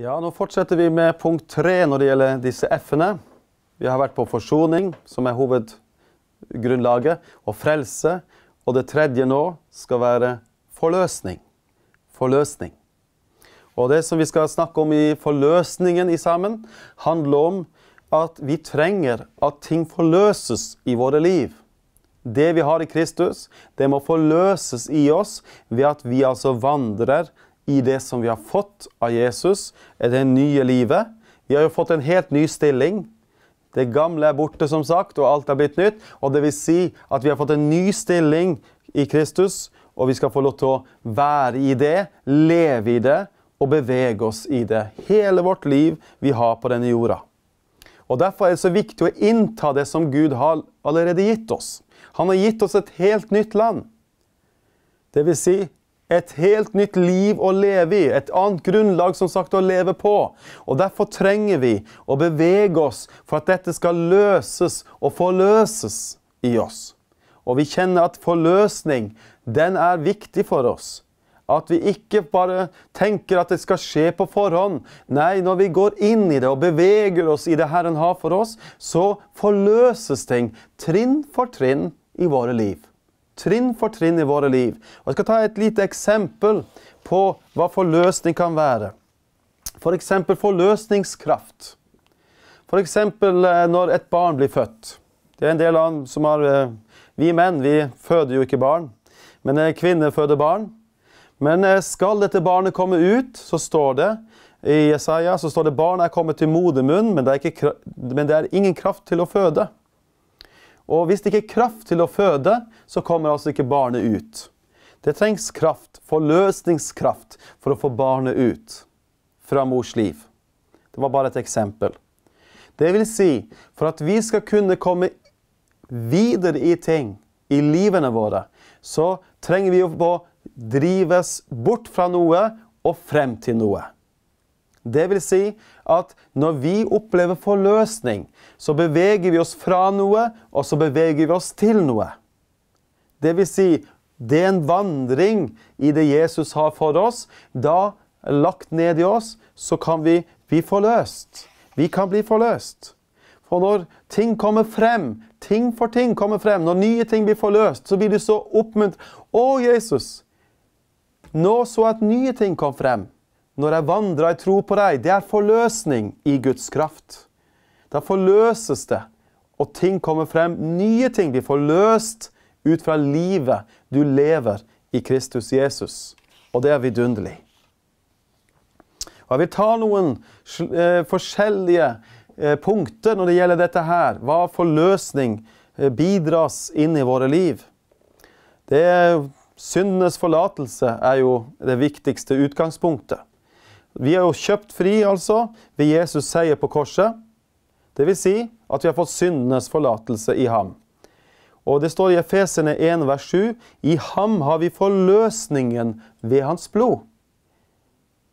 Ja, Nå fortsetter vi med punkt tre når det gjelder disse F-ene. Vi har vært på forsoning, som er hovedgrunnlaget, og frelse. Og det tredje nå skal være forløsning. Forløsning. Og det som vi skal snakke om i forløsningen i sammen, handler om at vi trenger at ting forløses i våre liv. Det vi har i Kristus, det må forløses i oss ved at vi altså vandrer sammen i det som vi har fått av Jesus, i det nye livet. Vi har jo fått en helt ny stilling. Det gamle er borte, som sagt, og alt er blitt nytt. Og det vil si at vi har fått en ny stilling i Kristus, og vi skal få lov til å være i det, leve i det og bevege oss i det. Hele vårt liv vi har på denne jorda. Og Derfor er det så viktig å innta det som Gud har allerede gitt oss. Han har gitt oss et helt nytt land. Det vil si, et helt nytt liv å leve i. Et annet grunnlag som sagt å leve på. Og Derfor trenger vi å bevege oss for at dette skal løses og forløses i oss. Og vi kjenner at forløsning, den er viktig for oss. At vi ikke bare tenker at det skal skje på forhånd. Nei, når vi går inn i det og beveger oss i det Herren har for oss, så forløses ting trinn for trinn i våre liv trinn for trinn i våre liv. Og jeg skal ta et lite eksempel på hva forløsning kan være. F.eks. For forløsningskraft. F.eks. For eh, når et barn blir født. Det er en del av som har eh, Vi menn vi føder jo ikke barn, men eh, kvinner føder barn. Men skal dette barnet komme ut, så står det i Jesaja så står det barnet er kommet til modermunn, men, men det er ingen kraft til å føde. Og hvis det ikke er kraft til å føde, så kommer altså ikke barnet ut. Det trengs kraft, forløsningskraft, for å få barnet ut fra mors liv. Det var bare et eksempel. Det vil si, for at vi skal kunne komme videre i ting, i livene våre, så trenger vi å drives bort fra noe og frem til noe. Det vil si, at når vi opplever forløsning, så beveger vi oss fra noe, og så beveger vi oss til noe. Det vil si, det er en vandring i det Jesus har for oss. Da, lagt ned i oss, så kan vi bli forløst. Vi kan bli forløst. For når ting kommer frem, ting for ting kommer frem, når nye ting blir forløst, så blir du så oppmuntret. Å, Jesus! Nå så jeg at nye ting kom frem når jeg vandrer i tro på deg, det er forløsning i Guds kraft. Da forløses det, og ting kommer frem. Nye ting blir forløst ut fra livet du lever i Kristus Jesus. Og det er vidunderlig. Og jeg vil ta noen eh, forskjellige eh, punkter når det gjelder dette her. Hva forløsning eh, bidras inn i våre liv. Det Syndenes forlatelse er jo det viktigste utgangspunktet. Vi er jo kjøpt fri, altså, ved Jesus seier på korset. Det vil si at vi har fått syndenes forlatelse i ham. Og det står i Efesene 1, vers 7.: I ham har vi forløsningen ved hans blod.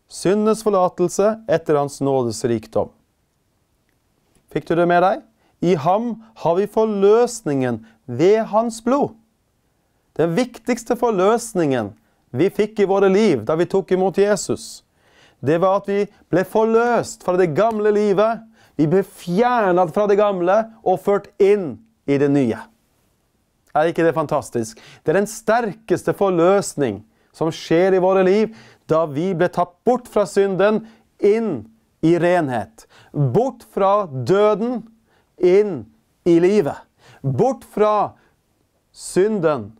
Syndenes forlatelse etter hans nådes rikdom. Fikk du det med deg? I ham har vi forløsningen ved hans blod. Den viktigste forløsningen vi fikk i våre liv da vi tok imot Jesus det var at vi ble forløst fra det gamle livet. Vi ble fjernet fra det gamle og ført inn i det nye. Er ikke det fantastisk? Det er den sterkeste forløsning som skjer i våre liv da vi ble tatt bort fra synden, inn i renhet. Bort fra døden, inn i livet. Bort fra synden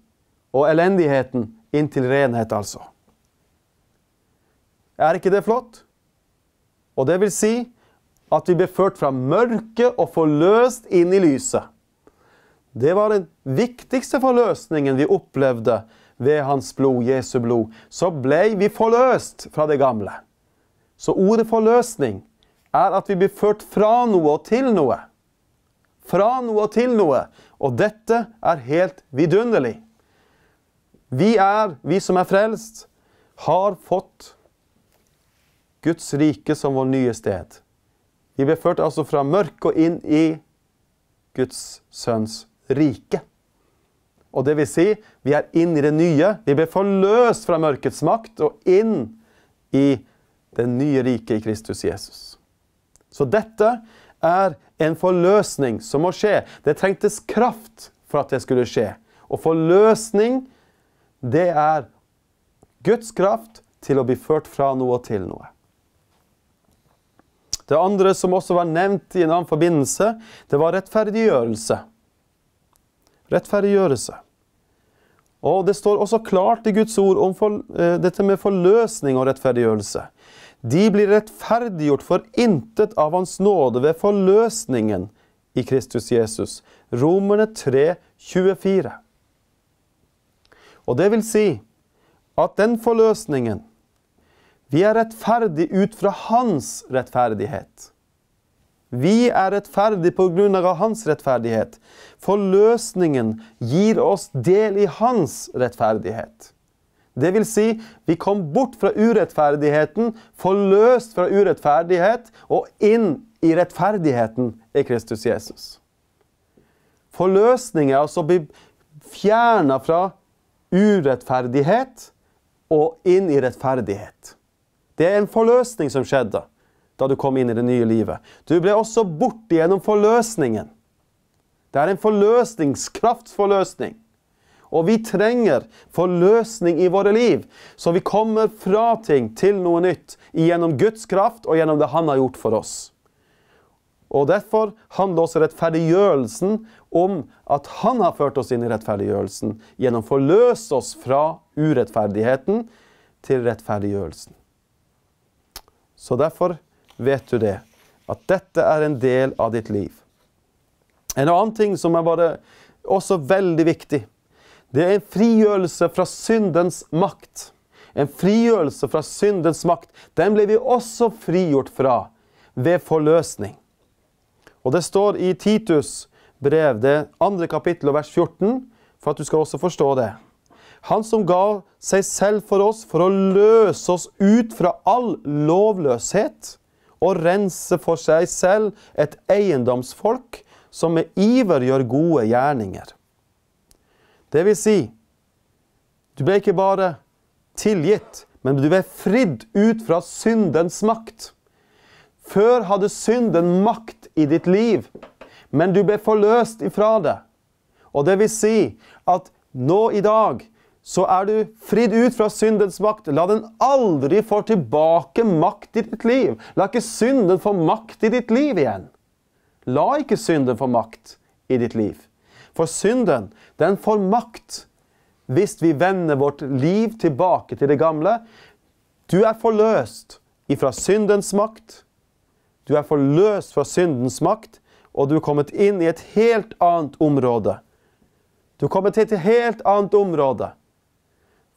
og elendigheten, inn til renhet, altså. Er ikke det flott? Og det vil si at vi ble ført fra mørket og forløst inn i lyset. Det var den viktigste forløsningen vi opplevde ved hans blod, Jesu blod. Så ble vi forløst fra det gamle. Så ordet forløsning er at vi blir ført fra noe og til noe. Fra noe og til noe. Og dette er helt vidunderlig. Vi er, vi som er frelst, har fått Guds rike som vår nye sted. Vi ble ført altså fra mørk og inn i Guds sønns rike. Og det vil si, vi er inn i det nye. Vi ble forløst fra mørkets makt og inn i det nye riket i Kristus Jesus. Så dette er en forløsning som må skje. Det trengtes kraft for at det skulle skje. Og forløsning, det er Guds kraft til å bli ført fra noe til noe. Det andre som også var nevnt i en annen forbindelse, det var rettferdiggjørelse. Rettferdiggjørelse. Og det står også klart i Guds ord om for, uh, dette med forløsning og rettferdiggjørelse. De blir rettferdiggjort for intet av Hans nåde ved forløsningen i Kristus Jesus. Romerne 3, 24. Og det vil si at den forløsningen vi er rettferdige ut fra hans rettferdighet. Vi er rettferdige på grunn av hans rettferdighet. for løsningen gir oss del i hans rettferdighet. Det vil si, vi kom bort fra urettferdigheten, forløst fra urettferdighet, og inn i rettferdigheten i Kristus Jesus. Forløsning er altså å bli fjerna fra urettferdighet og inn i rettferdighet. Det er en forløsning som skjedde da du kom inn i det nye livet. Du ble også borte gjennom forløsningen. Det er en forløsningskraftforløsning. Og vi trenger forløsning i våre liv, så vi kommer fra ting til noe nytt gjennom Guds kraft og gjennom det Han har gjort for oss. Og Derfor handler også rettferdiggjørelsen om at Han har ført oss inn i rettferdiggjørelsen gjennom å forløse oss fra urettferdigheten til rettferdiggjørelsen. Så derfor vet du det, at dette er en del av ditt liv. En annen ting som er bare også veldig viktig, det er en frigjørelse fra syndens makt. En frigjørelse fra syndens makt. Den ble vi også frigjort fra ved forløsning. Og det står i Titus brev, det andre og vers 14, for at du skal også forstå det. Han som ga seg selv for oss for å løse oss ut fra all lovløshet og rense for seg selv et eiendomsfolk som med iver gjør gode gjerninger. Det vil si, du ble ikke bare tilgitt, men du ble fridd ut fra syndens makt. Før hadde synden makt i ditt liv, men du ble forløst ifra det. Og det vil si at nå i dag så er du fridd ut fra syndens makt. La den aldri få tilbake makt i ditt liv. La ikke synden få makt i ditt liv igjen. La ikke synden få makt i ditt liv. For synden, den får makt hvis vi vender vårt liv tilbake til det gamle. Du er forløst ifra syndens makt. Du er forløst fra syndens makt, og du er kommet inn i et helt annet område. Du er kommet til et helt annet område.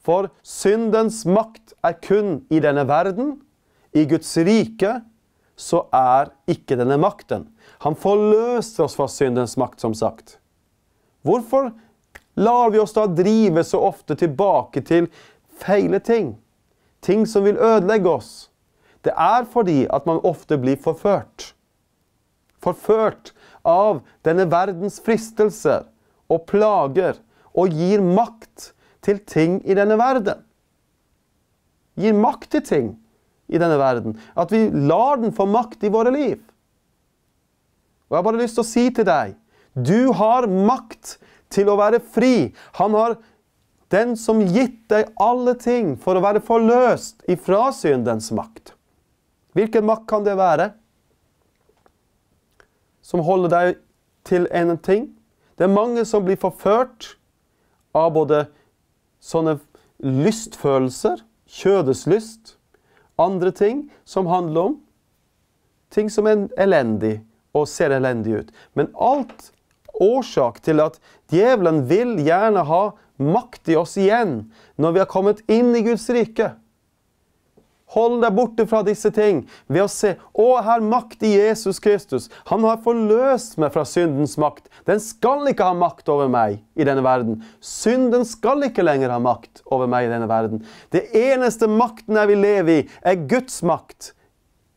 For syndens makt er kun i denne verden. I Guds rike så er ikke denne makten. Han forløser oss fra syndens makt, som sagt. Hvorfor lar vi oss da drive så ofte tilbake til feile ting? Ting som vil ødelegge oss. Det er fordi at man ofte blir forført. Forført av denne verdens fristelser og plager og gir makt til ting i denne verden. Gir makt til ting i denne verden. At vi lar den få makt i våre liv. Og Jeg har bare lyst til å si til deg du har makt til å være fri. Han har den som gitt deg alle ting for å være forløst ifra syndens makt. Hvilken makt kan det være som holder deg til en ting? Det er mange som blir forført av både sånne lystfølelser, kjødeslyst, andre ting som handler om ting som er elendig og ser elendig ut. Men alt årsak til at djevelen vil gjerne ha makt i oss igjen når vi har kommet inn i Guds rike. Hold deg borte fra disse ting ved å se Å, her makt i Jesus Kristus. Han har forløst meg fra syndens makt. Den skal ikke ha makt over meg i denne verden. Synden skal ikke lenger ha makt over meg i denne verden. Det eneste makten jeg vil leve i, er Guds makt.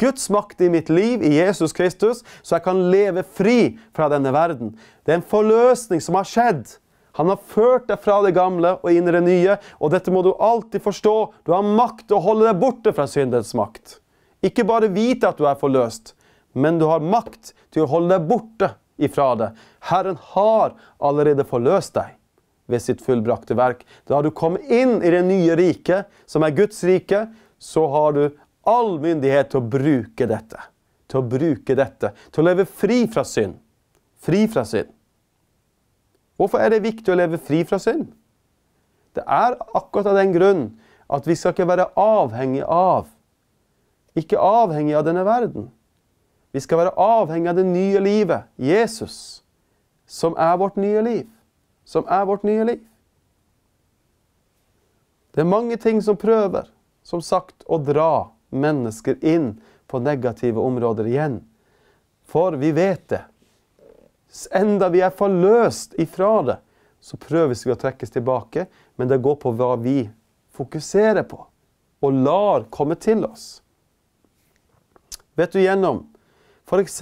Guds makt i mitt liv, i Jesus Kristus, så jeg kan leve fri fra denne verden. Det er en forløsning som har skjedd. Han har ført deg fra det gamle og inn i det nye, og dette må du alltid forstå. Du har makt til å holde deg borte fra syndens makt. Ikke bare vite at du er forløst, men du har makt til å holde deg borte ifra det. Herren har allerede forløst deg ved sitt fullbrakte verk. Da du kom inn i det nye riket, som er Guds rike, så har du all myndighet til å bruke dette. Til å bruke dette. Til å leve fri fra synd. Fri fra synd. Hvorfor er det viktig å leve fri fra synd? Det er akkurat av den grunn at vi skal ikke være avhengig av Ikke avhengig av denne verden. Vi skal være avhengig av det nye livet, Jesus, som er vårt nye liv. Som er vårt nye liv. Det er mange ting som prøver, som sagt, å dra mennesker inn på negative områder igjen. For vi vet det. Enda vi er forløst ifra det, så prøves vi å trekkes tilbake, men det går på hva vi fokuserer på og lar komme til oss. Vet du gjennom f.eks.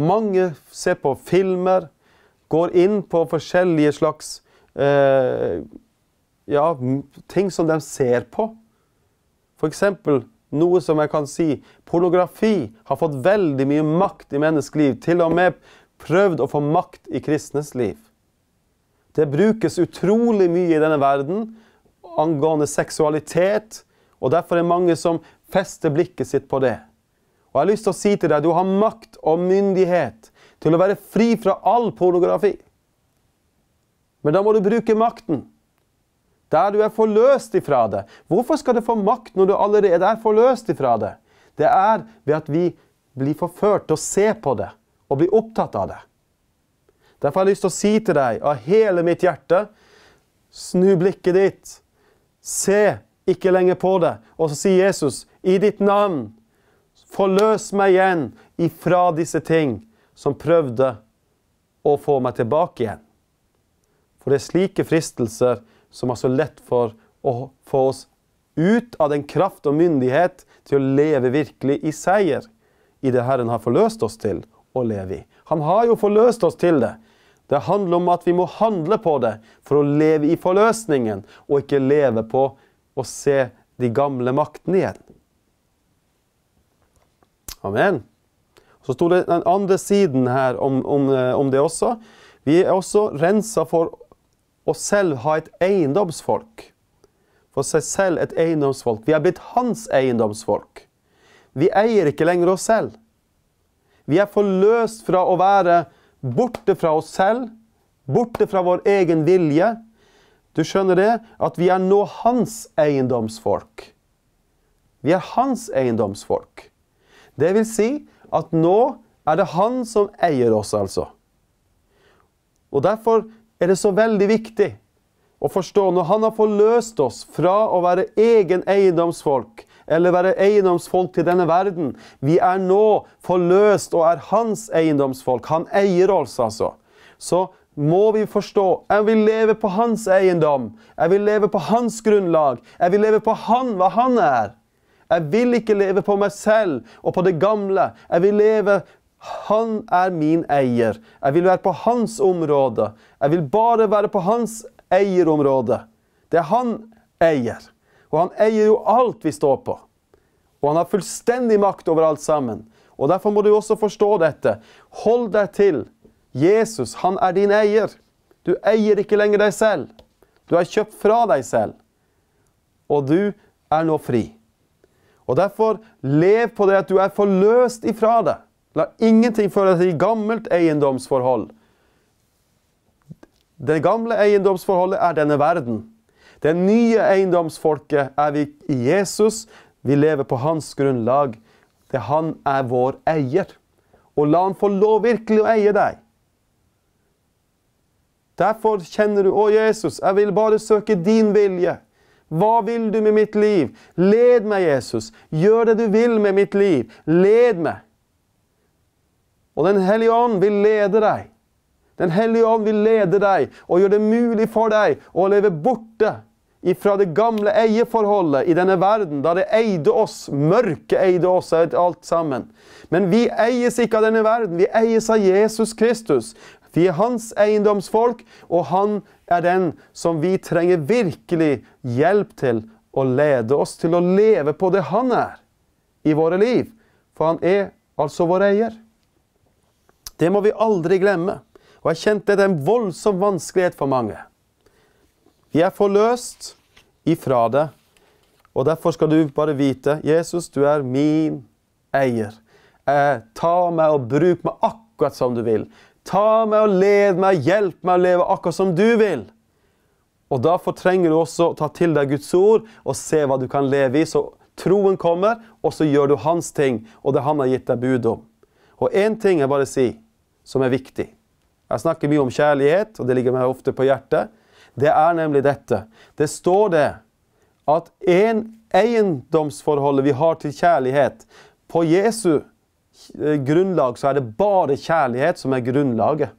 Mange ser på filmer, går inn på forskjellige slags eh, ja, ting som de ser på. For eksempel noe som jeg kan si. Pornografi har fått veldig mye makt i menneskeliv. Til og med prøvd å få makt i kristnes liv. Det brukes utrolig mye i denne verden angående seksualitet, og derfor er det mange som fester blikket sitt på det. Og jeg har lyst til å si til deg du har makt og myndighet til å være fri fra all pornografi. Men da må du bruke makten der du er forløst ifra det. Hvorfor skal det få makt når du allerede er forløst ifra det? Det er ved at vi blir forført til å se på det og bli opptatt av det. Derfor har jeg lyst til å si til deg av hele mitt hjerte Snu blikket ditt. Se ikke lenger på det. Og så sier Jesus, i ditt navn, forløs meg igjen ifra disse ting som prøvde å få meg tilbake igjen. For det er slike fristelser som har så lett for å få oss ut av den kraft og myndighet til å leve virkelig i seier i det Herren har forløst oss til å leve i. Han har jo forløst oss til det. Det handler om at vi må handle på det for å leve i forløsningen, og ikke leve på å se de gamle maktene igjen. Amen. Så sto det den andre siden her om, om, eh, om det også. Vi er også rensa for og selv ha et eiendomsfolk. For seg selv et eiendomsfolk. Vi er blitt hans eiendomsfolk. Vi eier ikke lenger oss selv. Vi er forløst fra å være borte fra oss selv, borte fra vår egen vilje. Du skjønner det? At vi er nå hans eiendomsfolk. Vi er hans eiendomsfolk. Det vil si at nå er det han som eier oss, altså. Og derfor er det så veldig viktig å forstå når Han har forløst oss fra å være egen eiendomsfolk eller være eiendomsfolk til denne verden. Vi er nå forløst og er hans eiendomsfolk. Han eier oss, altså. Så må vi forstå jeg vil leve på hans eiendom. Jeg vil leve på hans grunnlag. Jeg vil leve på han, hva han er. Jeg vil ikke leve på meg selv og på det gamle. Jeg vil leve han er min eier. Jeg vil være på hans område. Jeg vil bare være på hans eierområde. Det er han eier. Og han eier jo alt vi står på. Og han har fullstendig makt over alt sammen. Og Derfor må du også forstå dette. Hold deg til Jesus. Han er din eier. Du eier ikke lenger deg selv. Du har kjøpt fra deg selv. Og du er nå fri. Og Derfor lev på det at du er forløst ifra det. La ingenting føre til gammelt eiendomsforhold. Det gamle eiendomsforholdet er denne verden. Det nye eiendomsfolket er vi i Jesus. Vi lever på hans grunnlag. Det han er vår eier. Og la han få lov virkelig å eie deg. Derfor kjenner du 'Å, Jesus, jeg vil bare søke din vilje'. Hva vil du med mitt liv? Led meg, Jesus. Gjør det du vil med mitt liv. Led meg. Og Den hellige ånd vil lede deg. Den hellige ånd vil lede deg og gjøre det mulig for deg å leve borte ifra det gamle eierforholdet i denne verden, da det eide oss, mørket eide oss, og alt sammen. Men vi eies ikke av denne verden, vi eies av Jesus Kristus. Vi er hans eiendomsfolk, og han er den som vi trenger virkelig hjelp til å lede oss til å leve på det han er i våre liv. For han er altså vår eier. Det må vi aldri glemme. Og jeg kjente det er en voldsom vanskelighet for mange. Vi er forløst ifra det, og derfor skal du bare vite Jesus, du er min eier. Eh, ta meg og bruk meg akkurat som du vil. Ta meg og led meg, hjelp meg å leve akkurat som du vil. Og Derfor trenger du også å ta til deg Guds ord og se hva du kan leve i. Så troen kommer, og så gjør du hans ting og det han har gitt deg bud om. Og én ting jeg bare sier som er viktig. Jeg snakker mye om kjærlighet, og det ligger meg ofte på hjertet. Det er nemlig dette. Det står det at en eiendomsforholdet vi har til kjærlighet På Jesu eh, grunnlag så er det bare kjærlighet som er grunnlaget.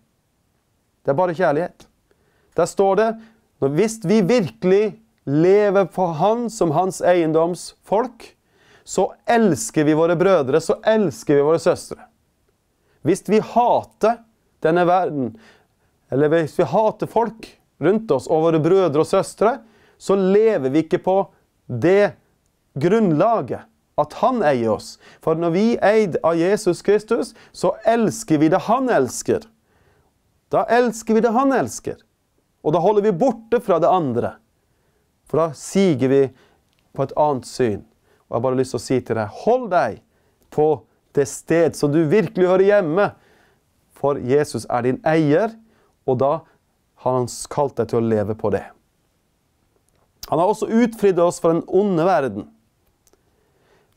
Det er bare kjærlighet. Der står det hvis vi virkelig lever for Han som hans eiendomsfolk, så elsker vi våre brødre, så elsker vi våre søstre. Hvis vi hater denne verden, eller hvis vi hater folk rundt oss og våre brødre og søstre, så lever vi ikke på det grunnlaget at han eier oss. For når vi er eid av Jesus Kristus, så elsker vi det han elsker. Da elsker vi det han elsker. Og da holder vi borte fra det andre. For da siger vi på et annet syn. Og jeg har bare lyst til å si til deg, hold deg på det sted som du virkelig hører hjemme. For Jesus er din eier, og da har han kalt deg til å leve på det. Han har også utfridd oss fra den onde verden.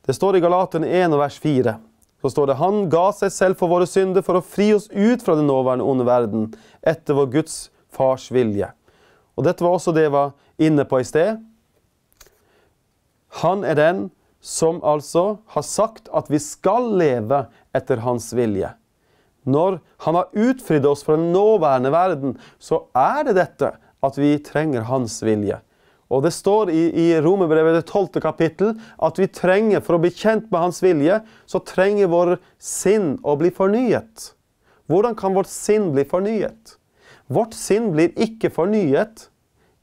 Det står i Galaterne 1 vers 4. Så står det Han ga seg selv for våre synder for å fri oss ut fra den nåværende onde verden, etter vår Guds fars vilje. Og Dette var også det jeg var inne på i sted. Han er den som altså har sagt at vi skal leve etter hans vilje. Når han har utfridd oss fra den nåværende verden, så er det dette at vi trenger hans vilje. Og det står i, i Romerbrevet 12. kapittel at vi trenger, for å bli kjent med hans vilje, så trenger vår sinn å bli fornyet. Hvordan kan vårt sinn bli fornyet? Vårt sinn blir ikke fornyet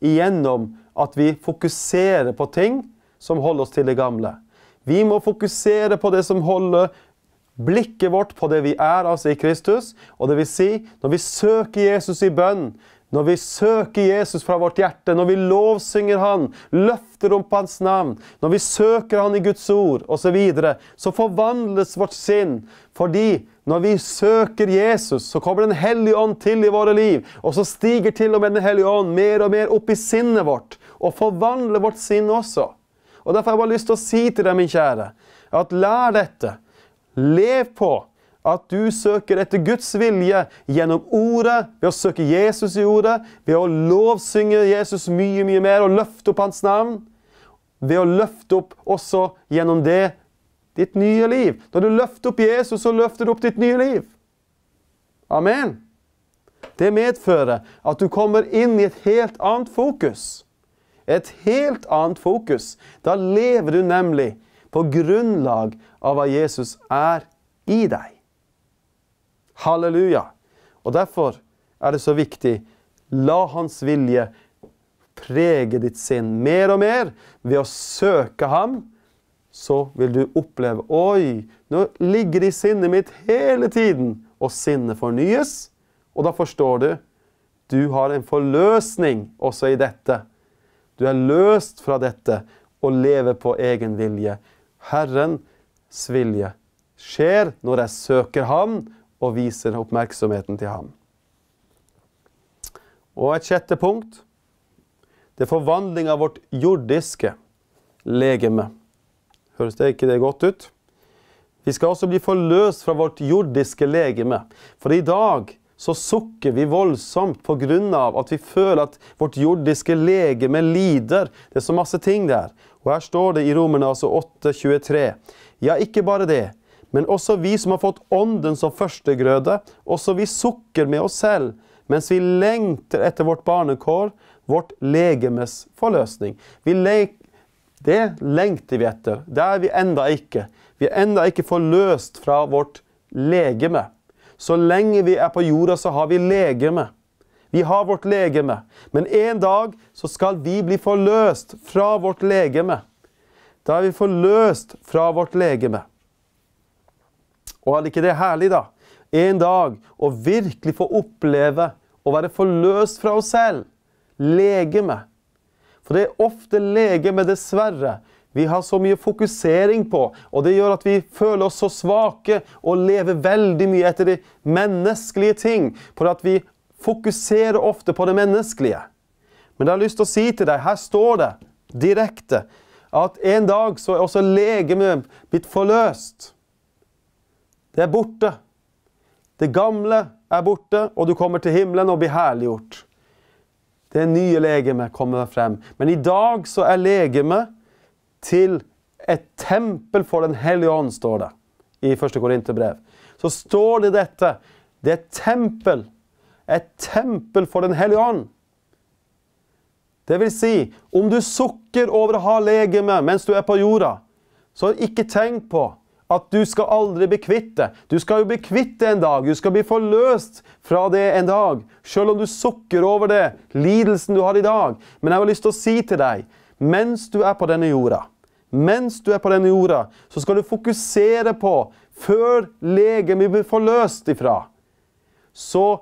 gjennom at vi fokuserer på ting som holder oss til det gamle. Vi må fokusere på det som holder blikket vårt på det vi er, altså i Kristus. Og det vil si, når vi søker Jesus i bønn, når vi søker Jesus fra vårt hjerte, når vi lovsynger Han, løfter opp Hans navn, når vi søker Han i Guds ord osv., så, så forvandles vårt sinn. Fordi når vi søker Jesus, så kommer Den hellige ånd til i våre liv. Og så stiger til og med Den hellige ånd mer og mer opp i sinnet vårt og forvandler vårt sinn også. Og Derfor har jeg bare lyst til å si til deg, min kjære, at lær dette. Lev på at du søker etter Guds vilje gjennom ordet, ved å søke Jesus i ordet, ved å lovsynge Jesus mye, mye mer og løfte opp hans navn. Ved å løfte opp også gjennom det ditt nye liv. Når du løfter opp Jesus, så løfter du opp ditt nye liv. Amen. Det medfører at du kommer inn i et helt annet fokus et helt annet fokus. Da lever du nemlig på grunnlag av hva Jesus er i deg. Halleluja. Og derfor er det så viktig la Hans vilje prege ditt sinn mer og mer ved å søke Ham. Så vil du oppleve Oi, nå ligger det i sinnet mitt hele tiden. Og sinnet fornyes. Og da forstår du du har en forløsning også i dette. Du er løst fra dette og lever på egen vilje. Herrens vilje skjer når jeg søker Ham og viser oppmerksomheten til Ham. Og et sjette punkt det er forvandling av vårt jordiske legeme. Høres det ikke det godt ut? Vi skal også bli forløst fra vårt jordiske legeme. For i dag så sukker vi voldsomt pga. at vi føler at vårt jordiske legeme lider. Det er så masse ting der. Og her står det i Romerne altså 8,23. Ja, ikke bare det, men også vi som har fått Ånden som førstegrøde, også vi sukker med oss selv mens vi lengter etter vårt barnekår, vårt legemes forløsning. det lengter vi etter. Det er vi enda ikke. Vi er enda ikke forløst fra vårt legeme. Så lenge vi er på jorda, så har vi legeme. Vi har vårt legeme. Men en dag så skal vi bli forløst fra vårt legeme. Da er vi forløst fra vårt legeme. Og er det ikke det herlig, da? En dag å virkelig få oppleve å være forløst fra oss selv. Legeme. For det er ofte legeme, dessverre, vi har så mye fokusering på, og det gjør at vi føler oss så svake og lever veldig mye etter de menneskelige ting, på at vi fokuserer ofte på det menneskelige. Men jeg har lyst til å si til deg, her står det direkte, at en dag så er også legemet blitt forløst. Det er borte. Det gamle er borte, og du kommer til himmelen og blir herliggjort. Det nye legemet kommer frem. Men i dag så er legemet til et tempel for Den hellige ånd, står det i 1. Korinterbrev. Så står det dette. Det er et tempel. Et tempel for Den hellige ånd. Det vil si, om du sukker over å ha legeme mens du er på jorda, så ikke tenk på at du skal aldri bli kvitt det. Du skal jo bli kvitt det en dag. Du skal bli forløst fra det en dag. Selv om du sukker over det, lidelsen du har i dag. Men jeg har lyst til å si til deg mens du er på denne jorda. Mens du er på denne jorda, så skal du fokusere på før legemet blir forløst ifra. Så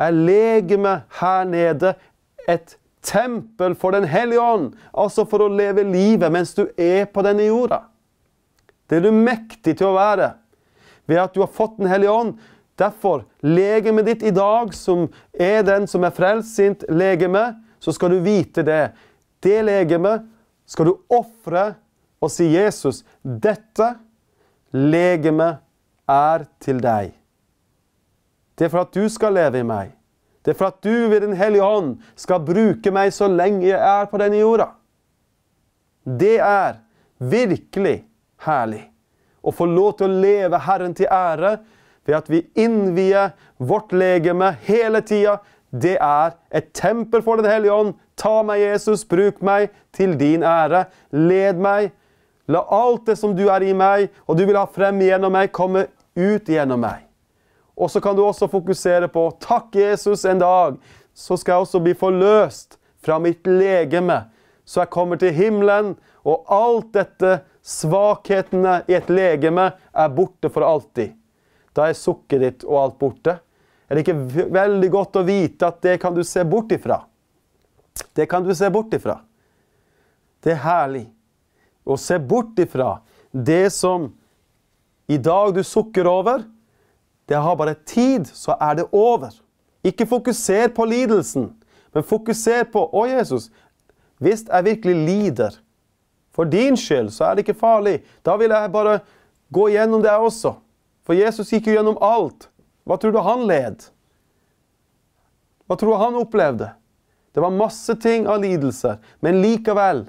er legemet her nede et tempel for Den hellige ånd. Altså for å leve livet mens du er på denne jorda. Det er du mektig til å være ved at du har fått Den hellige ånd. Derfor, legemet ditt i dag, som er den som er frelst sitt legeme, så skal du vite det. Det legemet skal du ofre og si Jesus, dette legemet er til deg. Det er for at du skal leve i meg. Det er for at du ved Den hellige hånd skal bruke meg så lenge jeg er på denne jorda. Det er virkelig herlig å få lov til å leve Herren til ære ved at vi innvier vårt legeme hele tida. Det er et tempel for Den hellige ånd Ta meg, Jesus, bruk meg til din ære. Led meg. La alt det som du er i meg, og du vil ha frem gjennom meg, komme ut gjennom meg. Og så kan du også fokusere på Takk, Jesus, en dag så skal jeg også bli forløst fra mitt legeme, så jeg kommer til himmelen, og alt dette, svakhetene i et legeme, er borte for alltid. Da er sukket ditt og alt borte. Er det ikke veldig godt å vite at det kan du se bort ifra? Det kan du se bort ifra. Det er herlig å se bort ifra det som i dag du sukker over. Det har bare tid, så er det over. Ikke fokuser på lidelsen, men fokuser på Å, Jesus, hvis jeg virkelig lider for din skyld, så er det ikke farlig. Da vil jeg bare gå gjennom det også. For Jesus gikk jo gjennom alt. Hva tror du han led? Hva tror du han opplevde? Det var masse ting av lidelser, men likevel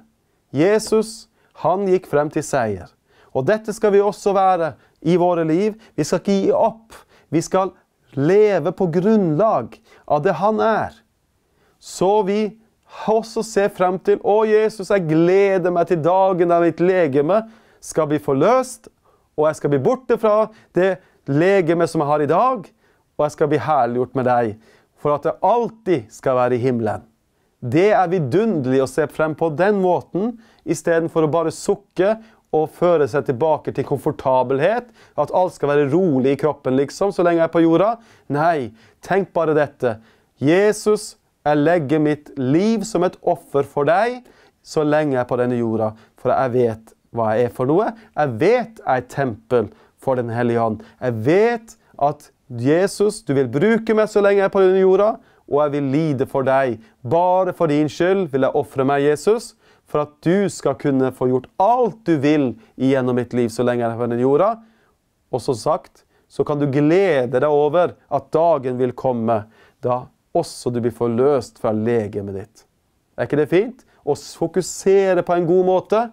Jesus, han gikk frem til seier. Og dette skal vi også være i våre liv. Vi skal ikke gi opp. Vi skal leve på grunnlag av det han er. Så vi også ser frem til Å, Jesus, jeg gleder meg til dagen da mitt legeme skal bli forløst, og jeg skal bli borte fra det legeme som jeg har i dag, og jeg skal bli herliggjort med deg, for at det alltid skal være i himmelen. Det er vidunderlig å se frem på den måten, istedenfor å bare sukke og føre seg tilbake til komfortabelhet. At alt skal være rolig i kroppen liksom, så lenge jeg er på jorda. Nei, tenk bare dette. Jesus, jeg legger mitt liv som et offer for deg så lenge jeg er på denne jorda. For jeg vet hva jeg er for noe. Jeg vet jeg er tempel for Den hellige ånd. Jeg vet at Jesus, du vil bruke meg så lenge jeg er på denne jorda og jeg vil lide for deg. Bare for din skyld vil jeg ofre meg, Jesus, for at du skal kunne få gjort alt du vil gjennom mitt liv så lenge jeg er på denne jorda. Og som sagt, så kan du glede deg over at dagen vil komme da også du blir forløst fra legemet ditt. Er ikke det fint? Å fokusere på en god måte,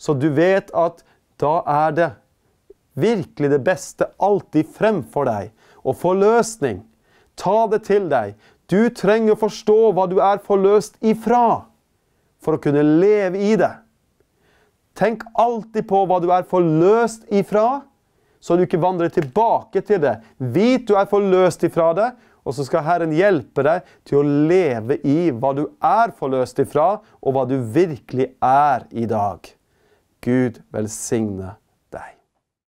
så du vet at da er det virkelig det beste alltid fremfor deg. Og forløsning. Ta det til deg. Du trenger å forstå hva du er forløst ifra, for å kunne leve i det. Tenk alltid på hva du er forløst ifra, så du ikke vandrer tilbake til det. Vit du er forløst ifra det, og så skal Herren hjelpe deg til å leve i hva du er forløst ifra, og hva du virkelig er i dag. Gud velsigne deg.